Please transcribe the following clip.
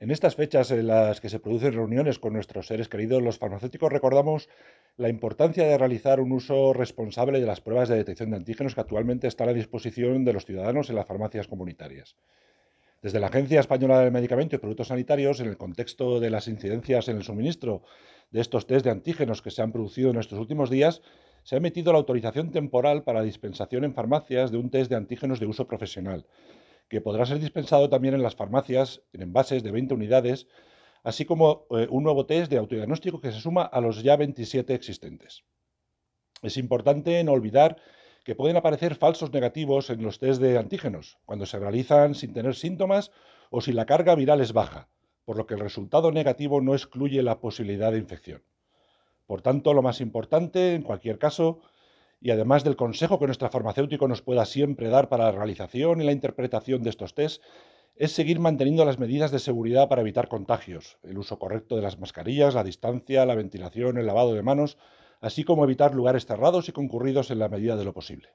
En estas fechas en las que se producen reuniones con nuestros seres queridos, los farmacéuticos recordamos la importancia de realizar un uso responsable de las pruebas de detección de antígenos que actualmente están a disposición de los ciudadanos en las farmacias comunitarias. Desde la Agencia Española del Medicamento y Productos Sanitarios, en el contexto de las incidencias en el suministro de estos test de antígenos que se han producido en estos últimos días, se ha emitido la autorización temporal para dispensación en farmacias de un test de antígenos de uso profesional que podrá ser dispensado también en las farmacias en envases de 20 unidades, así como eh, un nuevo test de autodiagnóstico que se suma a los ya 27 existentes. Es importante no olvidar que pueden aparecer falsos negativos en los test de antígenos, cuando se realizan sin tener síntomas o si la carga viral es baja, por lo que el resultado negativo no excluye la posibilidad de infección. Por tanto, lo más importante, en cualquier caso, y además del consejo que nuestro farmacéutico nos pueda siempre dar para la realización y la interpretación de estos test, es seguir manteniendo las medidas de seguridad para evitar contagios, el uso correcto de las mascarillas, la distancia, la ventilación, el lavado de manos, así como evitar lugares cerrados y concurridos en la medida de lo posible.